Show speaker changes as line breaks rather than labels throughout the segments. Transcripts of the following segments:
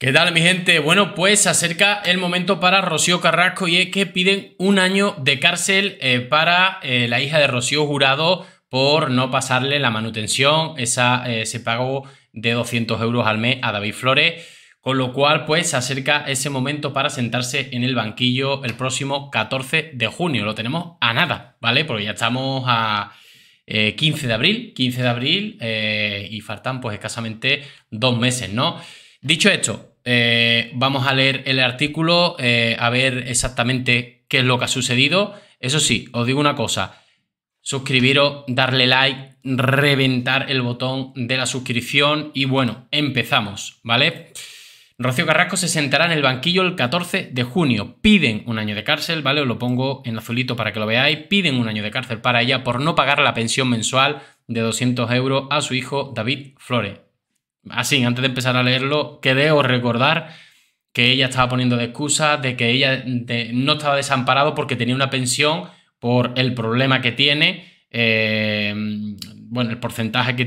¿Qué tal mi gente? Bueno, pues se acerca el momento para Rocío Carrasco y es que piden un año de cárcel eh, para eh, la hija de Rocío Jurado por no pasarle la manutención, esa, ese eh, pago de 200 euros al mes a David Flores, con lo cual pues se acerca ese momento para sentarse en el banquillo el próximo 14 de junio, lo tenemos a nada, ¿vale? Porque ya estamos a... 15 de abril, 15 de abril y faltan pues escasamente dos meses, ¿no? Dicho esto, eh, vamos a leer el artículo, eh, a ver exactamente qué es lo que ha sucedido. Eso sí, os digo una cosa, suscribiros, darle like, reventar el botón de la suscripción y bueno, empezamos, ¿vale? Rocío Carrasco se sentará en el banquillo el 14 de junio. Piden un año de cárcel, ¿vale? Os lo pongo en azulito para que lo veáis. Piden un año de cárcel para ella por no pagar la pensión mensual de 200 euros a su hijo David Flores así, antes de empezar a leerlo, o recordar que ella estaba poniendo de excusa, de que ella no estaba desamparado porque tenía una pensión por el problema que tiene, eh, bueno, el porcentaje que,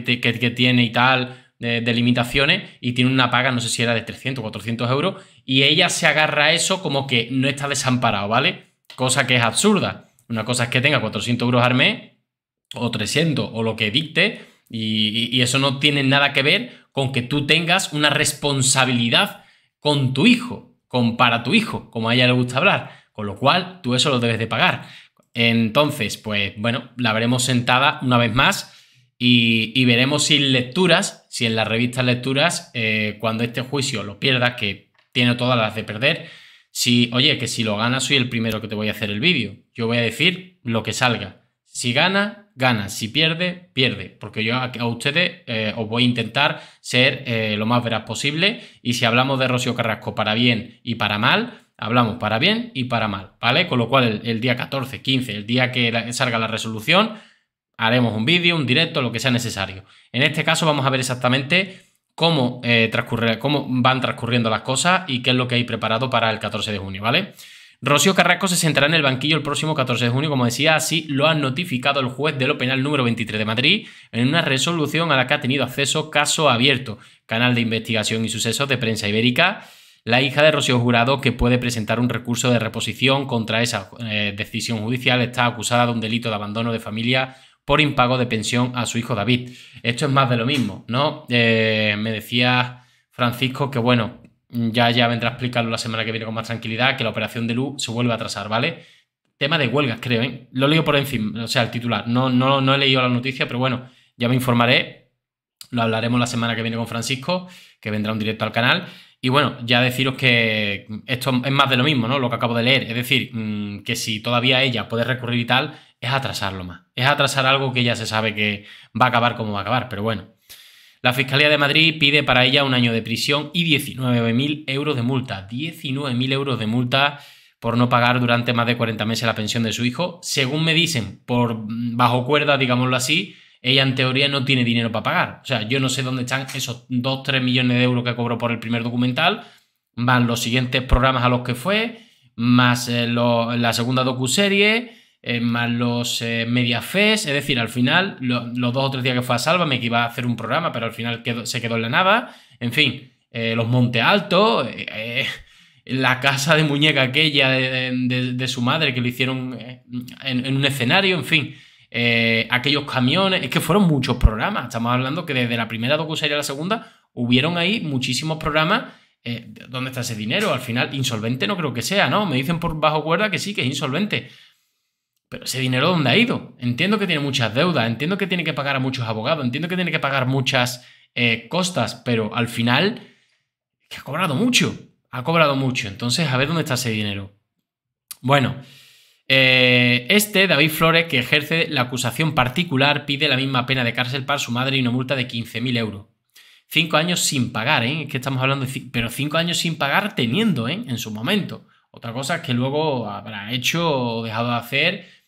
tiene y tal de, limitaciones, y tiene una paga, no sé si era de 300 400 euros, y ella se agarra a eso como que no está desamparado, ¿vale? Cosa que es absurda. Una cosa es que tenga 400 euros al mes, o 300, o lo que dicte, y eso no tiene nada que ver con que tú tengas una responsabilidad con tu hijo, con para tu hijo, como a ella le gusta hablar, con lo cual tú eso lo debes de pagar. Entonces, pues bueno, la veremos sentada una vez más y, veremos si en lecturas, si en las revistas lecturas, eh, cuando este juicio lo pierda, que tiene todas las de perder, si, oye, que si lo gana soy el primero que te voy a hacer el vídeo, yo voy a decir lo que salga. Si gana, gana. Si pierde, pierde. Porque yo a, ustedes eh, os voy a intentar ser eh, lo más veraz posible. Y si hablamos de Rocío Carrasco para bien y para mal, hablamos para bien y para mal, ¿vale? Con lo cual el, día 14, 15, el día que salga la resolución, haremos un vídeo, un directo, lo que sea necesario. En este caso vamos a ver exactamente cómo, eh, cómo van transcurriendo las cosas y qué es lo que hay preparado para el 14 de junio, ¿vale? Rocío Carrasco se sentará en el banquillo el próximo 14 de junio, como decía, así lo ha notificado el juez de lo penal número 23 de Madrid en una resolución a la que ha tenido acceso Caso Abierto, canal de investigación y sucesos de prensa ibérica, la hija de Rocío Jurado, que puede presentar un recurso de reposición contra esa eh, decisión judicial, está acusada de un delito de abandono de familia por impago de pensión a su hijo David. Esto es más de lo mismo, ¿no? Eh, me decía Francisco que, bueno, ya, ya vendrá a explicarlo la semana que viene con más tranquilidad, que la operación de luz se vuelve a atrasar, ¿vale? Tema de huelgas, creo, ¿eh? Lo leo por encima, o sea, el titular. No, no, no he leído la noticia, pero bueno, ya me informaré. Lo hablaremos la semana que viene con Francisco, que vendrá un directo al canal. Y bueno, ya deciros que esto es más de lo mismo, ¿no? Lo que acabo de leer. Es decir, mm, que si todavía ella puede recurrir y tal, es atrasarlo más. Es atrasar algo que ya se sabe que va a acabar como va a acabar, pero bueno. La Fiscalía de Madrid pide para ella un año de prisión y 19.000 euros de multa. 19.000 euros de multa por no pagar durante más de 40 meses la pensión de su hijo. Según me dicen, por bajo cuerda, digámoslo así, ella en teoría no tiene dinero para pagar. O sea, yo no sé dónde están esos 2, 3 millones de euros que cobró por el primer documental, van los siguientes programas a los que fue, más eh, la segunda docuserie, eh, más los eh, mediafes es decir, al final, los dos o tres días que fue a Sálvame, que iba a hacer un programa, pero al final se quedó en la nada, en fin, eh, los Monte Alto, la casa de muñeca aquella de, su madre que lo hicieron en, un escenario, en fin. aquellos camiones, es que fueron muchos programas. Estamos hablando que desde la primera docuseria a la segunda hubieron ahí muchísimos programas ¿dónde está ese dinero? Al final, insolvente no creo que sea, ¿no? Me dicen por bajo cuerda que sí, que es insolvente. Pero ese dinero, ¿dónde ha ido? Entiendo que tiene muchas deudas, entiendo que tiene que pagar a muchos abogados, entiendo que tiene que pagar muchas eh, costas, pero al final, que ha cobrado mucho, ha cobrado mucho. Entonces, a ver dónde está ese dinero. Bueno, eh, este, David Flores, que ejerce la acusación particular, pide la misma pena de cárcel para su madre y una multa de 15.000 euros. Cinco años sin pagar, ¿eh? Es que estamos hablando de... Pero cinco años sin pagar teniendo, ¿eh? En su momento. Otra cosa es que luego habrá hecho o dejado de hacer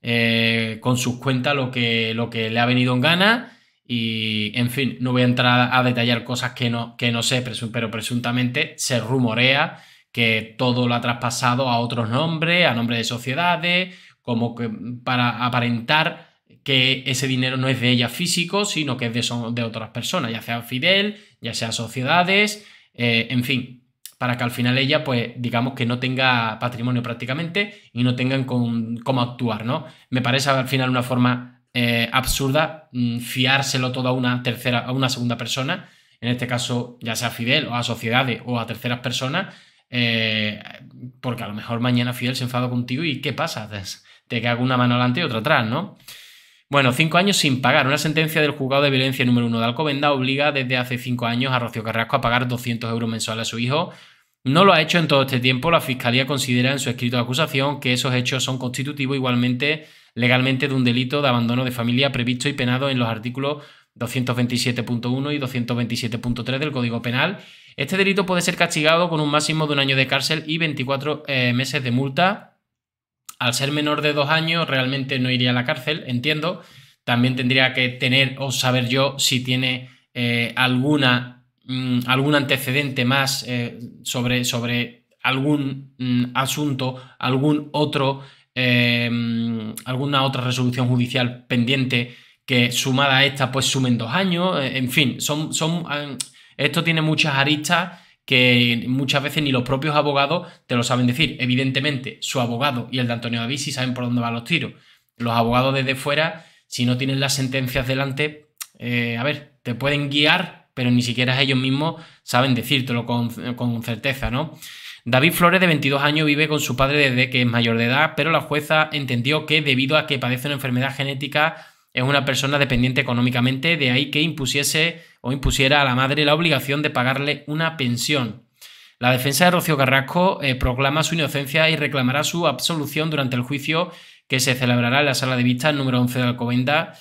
eh, con sus cuentas lo que, lo que le ha venido en gana. Y, en fin, no voy a entrar a detallar cosas que no, que no sé, pero presuntamente se rumorea que todo lo ha traspasado a otros nombres, a nombre de sociedades, como que para aparentar que ese dinero no es de ella físico, sino que es de, de otras personas, ya sea Fidel, ya sea sociedades, eh, en fin, para que al final ella, pues, digamos que no tenga patrimonio prácticamente y no tengan cómo actuar, ¿no? Me parece al final una forma eh, absurda mm, fiárselo todo a una tercera, a una segunda persona, en este caso, ya sea Fidel o a sociedades o a terceras personas, eh, porque a lo mejor mañana Fidel se enfada contigo y ¿qué pasa? Te, cago una mano adelante y otra atrás, ¿no? Bueno, cinco años sin pagar. Una sentencia del juzgado de violencia número uno de Alcobenda obliga desde hace cinco años a Rocío Carrasco a pagar 200 euros mensuales a su hijo. No lo ha hecho en todo este tiempo. La fiscalía considera en su escrito de acusación que esos hechos son constitutivos igualmente legalmente de un delito de abandono de familia previsto y penado en los artículos 227.1 y 227.3 del Código Penal. Este delito puede ser castigado con un máximo de un año de cárcel y 24 eh, meses de multa al ser menor de dos años, realmente no iría a la cárcel, entiendo. También tendría que tener o saber yo si tiene eh, alguna, mm, algún antecedente más eh, sobre, sobre, algún mm, asunto, algún otro, eh, mm, alguna otra resolución judicial pendiente que sumada a esta pues sumen dos años, en fin, son, son, esto tiene muchas aristas que muchas veces ni los propios abogados te lo saben decir. Evidentemente, su abogado y el de Antonio David sí saben por dónde van los tiros. Los abogados desde fuera, si no tienen las sentencias delante, eh, a ver, te pueden guiar, pero ni siquiera ellos mismos saben decírtelo con, con certeza, ¿no? David Flores, de 22 años, vive con su padre desde que es mayor de edad, pero la jueza entendió que debido a que padece una enfermedad genética, es una persona dependiente económicamente, de ahí que impusiese o impusiera a la madre la obligación de pagarle una pensión. La defensa de Rocío Carrasco eh, proclama su inocencia y reclamará su absolución durante el juicio que se celebrará en la sala de vista número 11 de Alcobenda,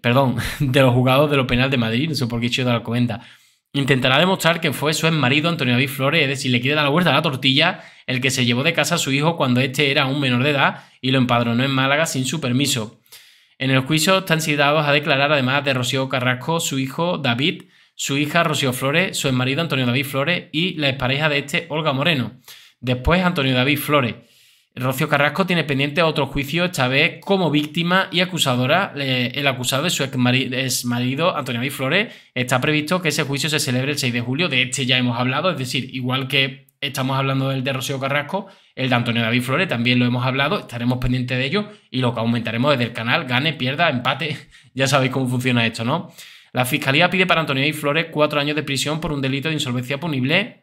perdón, de los juzgados de lo penal de Madrid, no sé por qué he hecho de Alcobenda. Intentará demostrar que fue su ex marido Antonio David Flores, y le quiere dar la vuelta a la tortilla, el que se llevó de casa a su hijo cuando éste era un menor de edad y lo empadronó en Málaga sin su permiso. En el juicio están citados a declarar, además de Rocío Carrasco, su hijo David, su hija Rocío Flores, su marido Antonio David Flores y la expareja de este Olga Moreno. Después Antonio David Flores. Rocío Carrasco tiene pendiente otro juicio, esta vez como víctima y acusadora. El acusado de su ex marido, Antonio David Flores, está previsto que ese juicio se celebre el 6 de julio. De este ya hemos hablado, es decir, igual que estamos hablando del de Rocío Carrasco, el de Antonio David Flores, también lo hemos hablado, estaremos pendientes de ello y lo que aumentaremos desde el canal, gane, pierda, empate, ya sabéis cómo funciona esto, ¿no? La Fiscalía pide para Antonio David Flores cuatro años de prisión por un delito de insolvencia punible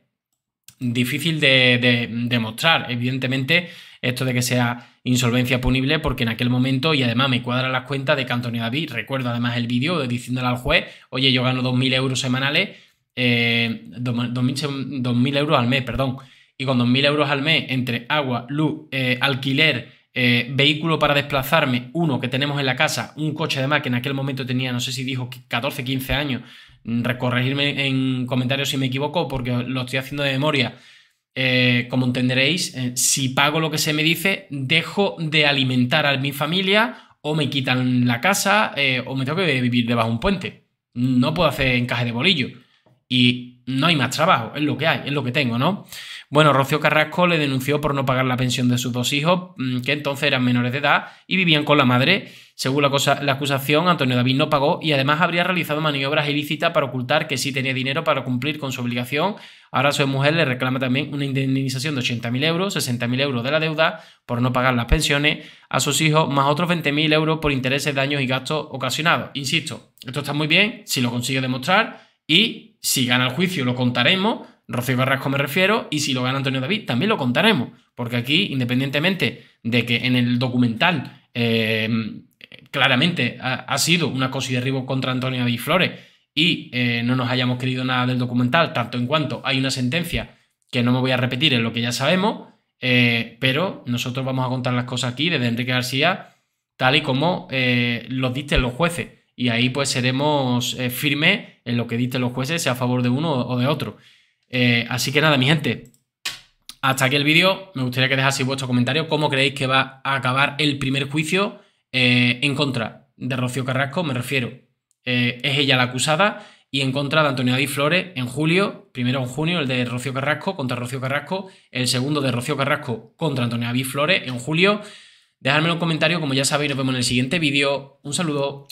difícil de demostrar, evidentemente, esto de que sea insolvencia punible, porque en aquel momento, y además me cuadra las cuentas de que Antonio David, recuerdo además el vídeo diciéndole al juez, oye, yo gano 2.000 euros semanales 2.000, eh, euros al mes, perdón. Y con 2.000 euros al mes entre agua, luz, eh, alquiler, eh, vehículo para desplazarme, uno que tenemos en la casa, un coche además que en aquel momento tenía, no sé si dijo 14, 15 años, mm, recorregirme en comentarios si me equivoco porque lo estoy haciendo de memoria. como entenderéis, si pago lo que se me dice, dejo de alimentar a mi familia o me quitan la casa o me tengo que vivir debajo de un puente. No puedo hacer encaje de bolillo y no hay más trabajo, es lo que hay, es lo que tengo, ¿no? Bueno, Rocío Carrasco le denunció por no pagar la pensión de sus dos hijos, mm, que entonces eran menores de edad y vivían con la madre. Según la, cosa, la acusación, Antonio David no pagó y además habría realizado maniobras ilícitas para ocultar que sí tenía dinero para cumplir con su obligación. Ahora su mujer le reclama también una indemnización de 80.000 euros, 60.000 euros de la deuda por no pagar las pensiones a sus hijos, más otros 20.000 euros por intereses, daños y gastos ocasionados. Insisto, esto está muy bien si lo consigue demostrar y si gana el juicio lo contaremos, Rocío Carrasco me refiero, y si lo gana Antonio David también lo contaremos, porque aquí, independientemente de que en el documental eh, claramente ha, sido una cosa de derribo contra Antonio David Flores y eh, no nos hayamos querido nada del documental, tanto en cuanto hay una sentencia que no me voy a repetir en lo que ya sabemos, eh, pero nosotros vamos a contar las cosas aquí desde Enrique García, tal y como los diste los jueces y ahí pues seremos eh, firmes en lo que dicen los jueces, sea a favor de uno o de otro. Eh, así que nada, mi gente, hasta aquí el vídeo. Me gustaría que dejaseis vuestro comentario. cómo creéis que va a acabar el primer juicio eh, en contra de Rocío Carrasco, me refiero. es ella la acusada y en contra de Antonio Di Flores en julio, primero en junio el de Rocío Carrasco contra Rocío Carrasco, el segundo de Rocío Carrasco contra Antonio Di Flores en julio. Dejadme en los comentarios, como ya sabéis, nos vemos en el siguiente vídeo. Un saludo.